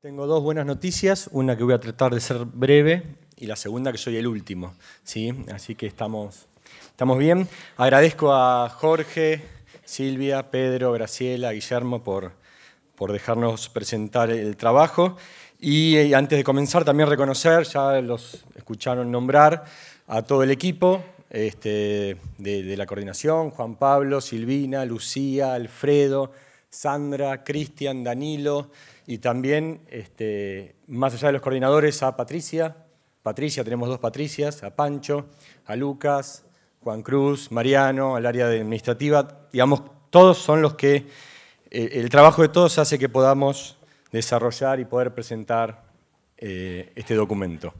Tengo dos buenas noticias, una que voy a tratar de ser breve y la segunda que soy el último, ¿sí? Así que estamos, estamos bien. Agradezco a Jorge, Silvia, Pedro, Graciela, Guillermo por, por dejarnos presentar el trabajo. Y eh, antes de comenzar, también reconocer, ya los escucharon nombrar, a todo el equipo este, de, la coordinación, Juan Pablo, Silvina, Lucía, Alfredo, Sandra, Cristian, Danilo, y también, este, más allá de los coordinadores, a Patricia. Patricia, tenemos dos Patricias, a Pancho, a Lucas, Juan Cruz, Mariano, al área administrativa. Digamos, todos son los que, eh, el trabajo de todos hace que podamos desarrollar y poder presentar eh, este documento.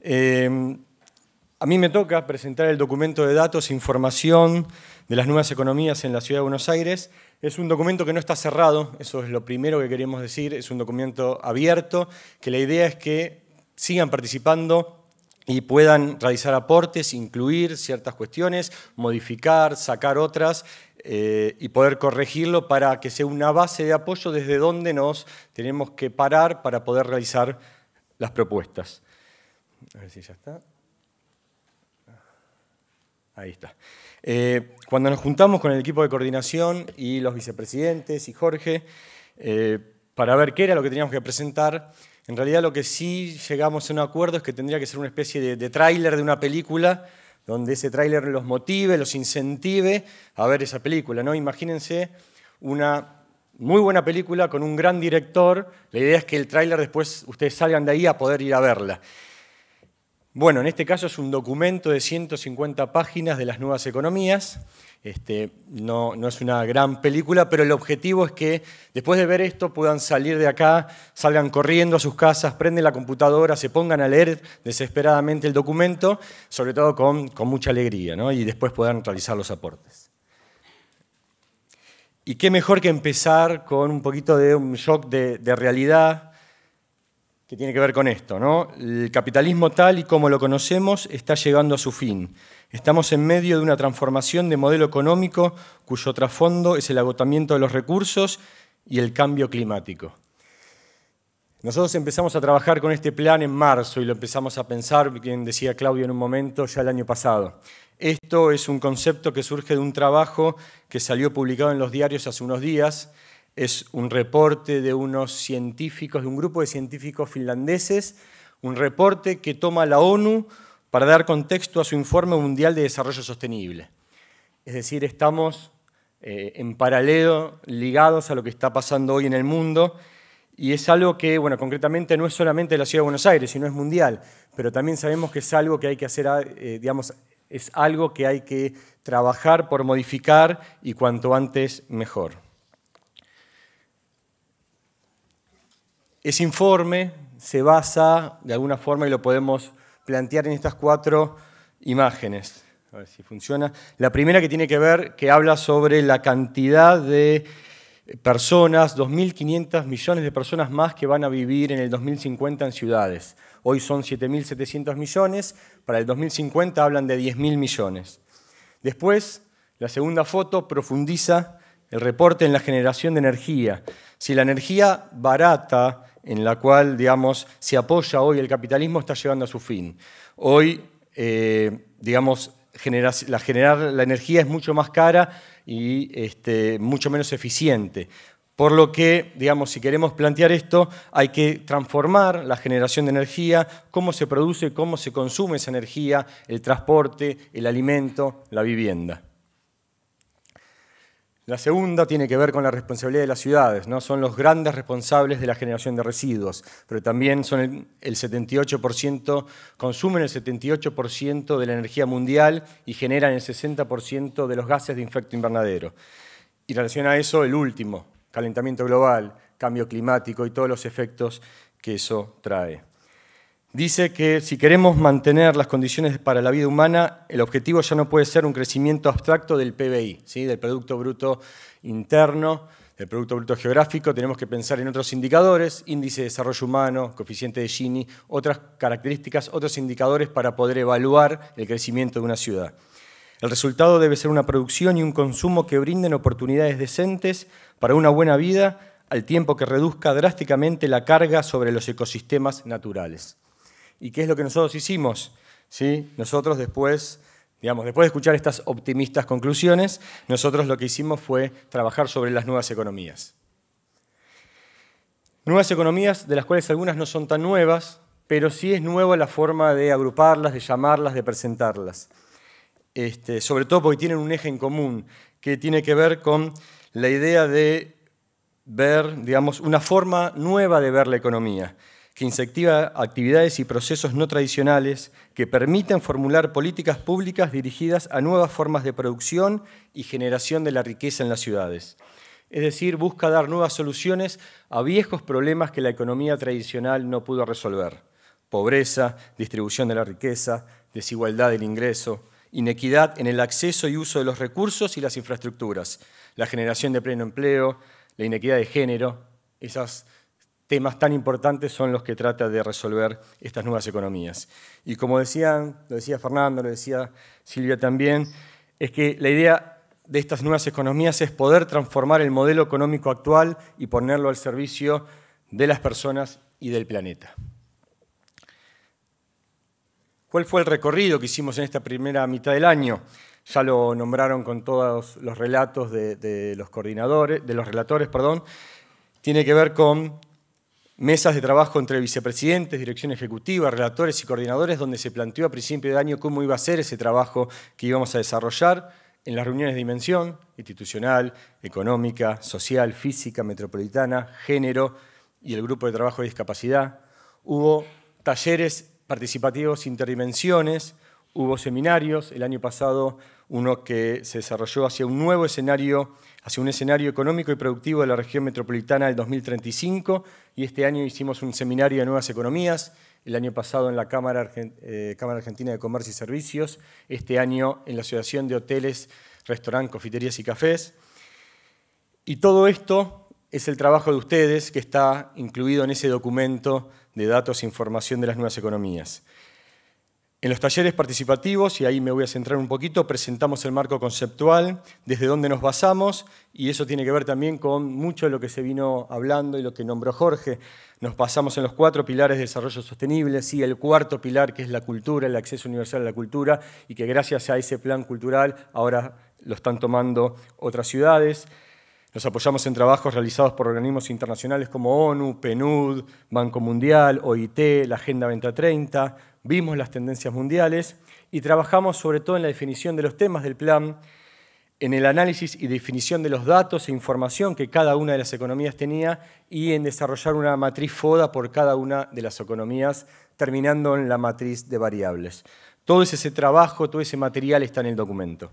Eh, a mí me toca presentar el documento de datos e información de las nuevas economías en la Ciudad de Buenos Aires. Es un documento que no está cerrado, eso es lo primero que queremos decir, es un documento abierto, que la idea es que sigan participando y puedan realizar aportes, incluir ciertas cuestiones, modificar, sacar otras eh, y poder corregirlo para que sea una base de apoyo desde donde nos tenemos que parar para poder realizar las propuestas. A ver si ya está. Ahí está. Eh, cuando nos juntamos con el equipo de coordinación y los vicepresidentes y Jorge, eh, para ver qué era lo que teníamos que presentar, en realidad lo que sí llegamos a un acuerdo es que tendría que ser una especie de, de tráiler de una película, donde ese tráiler los motive, los incentive a ver esa película. ¿no? Imagínense una muy buena película con un gran director. La idea es que el tráiler después ustedes salgan de ahí a poder ir a verla. Bueno, en este caso es un documento de 150 páginas de las nuevas economías. Este, no, es una gran película, pero el objetivo es que después de ver esto puedan salir de acá, salgan corriendo a sus casas, prenden la computadora, se pongan a leer desesperadamente el documento, sobre todo con, mucha alegría, y después puedan realizar los aportes. Y qué mejor que empezar con un poquito de un shock de realidad, que tiene que ver con esto, ¿no? El capitalismo tal y como lo conocemos está llegando a su fin. Estamos en medio de una transformación de modelo económico cuyo trasfondo es el agotamiento de los recursos y el cambio climático. Nosotros empezamos a trabajar con este plan en marzo y lo empezamos a pensar, quien decía Claudio en un momento, ya el año pasado. Esto es un concepto que surge de un trabajo que salió publicado en los diarios hace unos días, es un reporte de unos científicos, de un grupo de científicos finlandeses, un reporte que toma la ONU para dar contexto a su informe mundial de desarrollo sostenible. Es decir, estamos eh, en paralelo, ligados a lo que está pasando hoy en el mundo, y es algo que, bueno, concretamente no es solamente la Ciudad de Buenos Aires, sino es mundial, pero también sabemos que es algo que hay que hacer, eh, digamos, es algo que hay que trabajar por modificar y cuanto antes mejor. Ese informe se basa de alguna forma y lo podemos plantear en estas cuatro imágenes. A ver si funciona. La primera que tiene que ver, que habla sobre la cantidad de personas, 2.500 millones de personas más que van a vivir en el 2050 en ciudades. Hoy son 7.700 millones, para el 2050 hablan de 10.000 millones. Después, la segunda foto profundiza el reporte en la generación de energía. Si la energía barata, en la cual, digamos, se apoya hoy el capitalismo está llegando a su fin. Hoy, eh, digamos, la, energía es mucho más cara y este, mucho menos eficiente. Por lo que, digamos, si queremos plantear esto, hay que transformar la generación de energía, cómo se produce, cómo se consume esa energía, el transporte, el alimento, la vivienda. La segunda tiene que ver con la responsabilidad de las ciudades, ¿no? son los grandes responsables de la generación de residuos, pero también son el, 78%, consumen el 78% de la energía mundial y generan el 60% de los gases de efecto invernadero. Y en relación a eso, el último, calentamiento global, cambio climático y todos los efectos que eso trae dice que si queremos mantener las condiciones para la vida humana, el objetivo ya no puede ser un crecimiento abstracto del PBI, del Producto Bruto Interno, del Producto Bruto Geográfico, tenemos que pensar en otros indicadores, índice de desarrollo humano, coeficiente de Gini, otras características, otros indicadores para poder evaluar el crecimiento de una ciudad. El resultado debe ser una producción y un consumo que brinden oportunidades decentes para una buena vida al tiempo que reduzca drásticamente la carga sobre los ecosistemas naturales. ¿Y qué es lo que nosotros hicimos? ¿Sí? Nosotros después, digamos, después de escuchar estas optimistas conclusiones, nosotros lo que hicimos fue trabajar sobre las nuevas economías. Nuevas economías de las cuales algunas no son tan nuevas, pero sí es nueva la forma de agruparlas, de llamarlas, de presentarlas. Este, sobre todo porque tienen un eje en común que tiene que ver con la idea de ver, digamos, una forma nueva de ver la economía que incentiva actividades y procesos no tradicionales que permiten formular políticas públicas dirigidas a nuevas formas de producción y generación de la riqueza en las ciudades. Es decir, busca dar nuevas soluciones a viejos problemas que la economía tradicional no pudo resolver. Pobreza, distribución de la riqueza, desigualdad del ingreso, inequidad en el acceso y uso de los recursos y las infraestructuras, la generación de pleno empleo, la inequidad de género, esas temas tan importantes son los que trata de resolver estas nuevas economías. Y como decía, lo decía Fernando, lo decía Silvia también, es que la idea de estas nuevas economías es poder transformar el modelo económico actual y ponerlo al servicio de las personas y del planeta. ¿Cuál fue el recorrido que hicimos en esta primera mitad del año? Ya lo nombraron con todos los relatos de, los coordinadores, de los relatores, perdón. Tiene que ver con mesas de trabajo entre vicepresidentes, dirección ejecutiva, relatores y coordinadores, donde se planteó a principio de año cómo iba a ser ese trabajo que íbamos a desarrollar en las reuniones de dimensión institucional, económica, social, física, metropolitana, género y el grupo de trabajo de discapacidad. Hubo talleres participativos interdimensiones, Hubo seminarios, el año pasado uno que se desarrolló hacia un nuevo escenario, hacia un escenario económico y productivo de la región metropolitana del 2035, y este año hicimos un seminario de nuevas economías, el año pasado en la Cámara, eh, Argentina de Comercio y Servicios, este año en la Asociación de Hoteles, Restaurantes, cafeterías y Cafés. Y todo esto es el trabajo de ustedes que está incluido en ese documento de datos e información de las nuevas economías. En los talleres participativos, y ahí me voy a centrar un poquito, presentamos el marco conceptual, desde dónde nos basamos, y eso tiene que ver también con mucho de lo que se vino hablando y lo que nombró Jorge. Nos basamos en los cuatro pilares de desarrollo sostenible, sí, el cuarto pilar que es la cultura, el acceso universal a la cultura, y que gracias a ese plan cultural ahora lo están tomando otras ciudades. Nos apoyamos en trabajos realizados por organismos internacionales como ONU, PNUD, Banco Mundial, OIT, la Agenda 2030, vimos las tendencias mundiales y trabajamos sobre todo en la definición de los temas del plan, en el análisis y definición de los datos e información que cada una de las economías tenía y en desarrollar una matriz FODA por cada una de las economías, terminando en la matriz de variables. Todo ese trabajo, todo ese material está en el documento.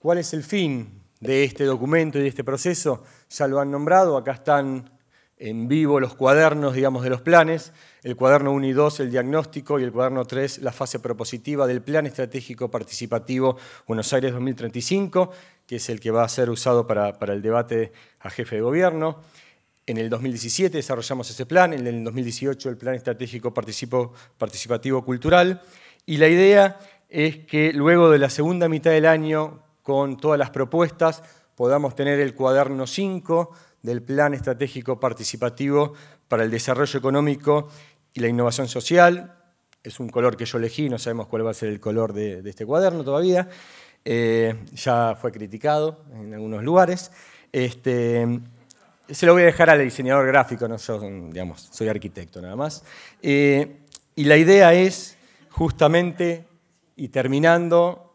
¿Cuál es el fin de este documento y de este proceso? Ya lo han nombrado, acá están en vivo los cuadernos, digamos, de los planes, el cuaderno 1 y 2, el diagnóstico, y el cuaderno 3, la fase propositiva del Plan Estratégico Participativo Buenos Aires 2035, que es el que va a ser usado para, para el debate a jefe de gobierno. En el 2017 desarrollamos ese plan, en el 2018 el Plan Estratégico Participativo Cultural, y la idea es que luego de la segunda mitad del año, con todas las propuestas, podamos tener el cuaderno 5 del Plan Estratégico Participativo para el Desarrollo Económico y la Innovación Social. Es un color que yo elegí, no sabemos cuál va a ser el color de, este cuaderno todavía. Eh, ya fue criticado en algunos lugares. Este, se lo voy a dejar al diseñador gráfico, yo digamos, soy arquitecto nada más. Eh, y la idea es justamente, y terminando,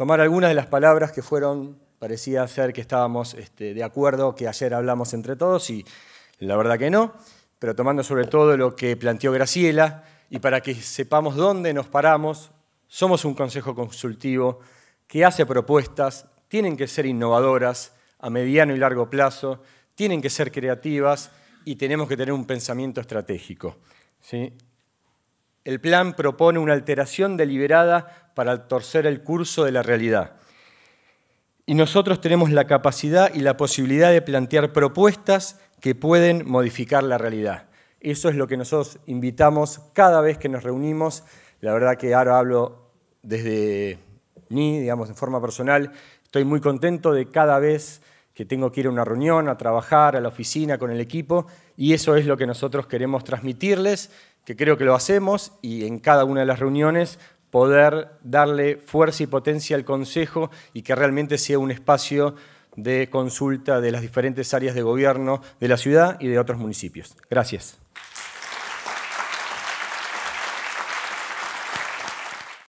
tomar algunas de las palabras que fueron, parecía ser que estábamos este, de acuerdo, que ayer hablamos entre todos y la verdad que no, pero tomando sobre todo lo que planteó Graciela y para que sepamos dónde nos paramos, somos un consejo consultivo que hace propuestas, tienen que ser innovadoras a mediano y largo plazo, tienen que ser creativas y tenemos que tener un pensamiento estratégico. ¿sí? El plan propone una alteración deliberada para torcer el curso de la realidad. Y nosotros tenemos la capacidad y la posibilidad de plantear propuestas que pueden modificar la realidad. Eso es lo que nosotros invitamos cada vez que nos reunimos. La verdad que ahora hablo desde mí, digamos, en forma personal. Estoy muy contento de cada vez que tengo que ir a una reunión, a trabajar, a la oficina, con el equipo, y eso es lo que nosotros queremos transmitirles, que creo que lo hacemos, y en cada una de las reuniones poder darle fuerza y potencia al Consejo y que realmente sea un espacio de consulta de las diferentes áreas de gobierno de la ciudad y de otros municipios. Gracias.